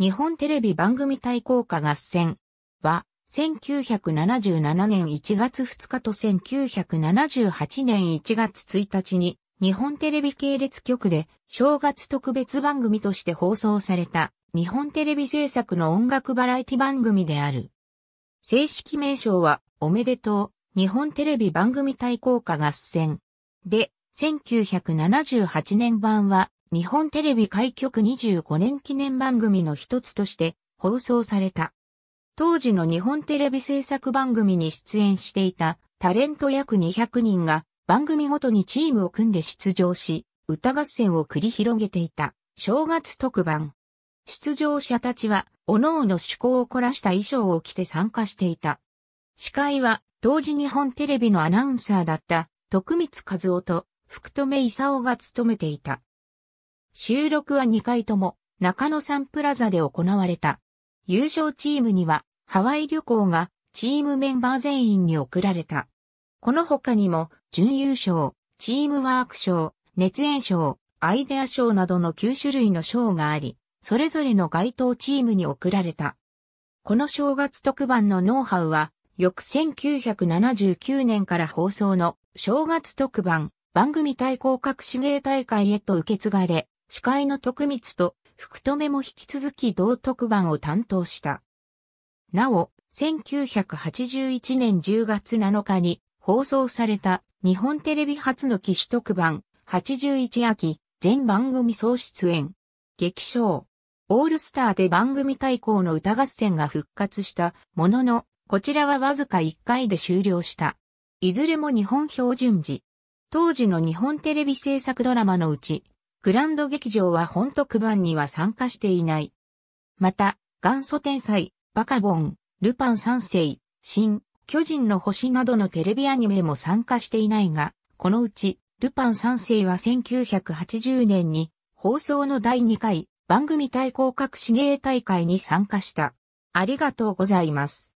日本テレビ番組対抗歌合戦は、1977年1月2日と1978年1月1日に、日本テレビ系列局で正月特別番組として放送された日本テレビ制作の音楽バラエティ番組である。正式名称はおめでとう日本テレビ番組対抗歌合戦で1978年版は日本テレビ開局25年記念番組の一つとして放送された。当時の日本テレビ制作番組に出演していたタレント約200人が番組ごとにチームを組んで出場し、歌合戦を繰り広げていた正月特番。出場者たちは、各々趣向を凝らした衣装を着て参加していた。司会は、当時日本テレビのアナウンサーだった、徳光和夫と福留勲が務めていた。収録は2回とも中野サンプラザで行われた。優勝チームにはハワイ旅行がチームメンバー全員に贈られた。この他にも準優勝、チームワーク賞、熱演賞、アイデア賞などの9種類の賞があり、それぞれの該当チームに贈られた。この正月特番のノウハウは、翌1979年から放送の正月特番番組対抗各手芸大会へと受け継がれ、司会の徳光と福留も引き続き同特番を担当した。なお、1981年10月7日に放送された日本テレビ初の騎士特番81秋全番組総出演。劇賞。オールスターで番組対抗の歌合戦が復活したものの、こちらはわずか1回で終了した。いずれも日本標準時。当時の日本テレビ制作ドラマのうち、グランド劇場は本特番には参加していない。また、元祖天才、バカボン、ルパン三世、新、巨人の星などのテレビアニメも参加していないが、このうち、ルパン三世は1980年に、放送の第2回、番組対抗各市芸大会に参加した。ありがとうございます。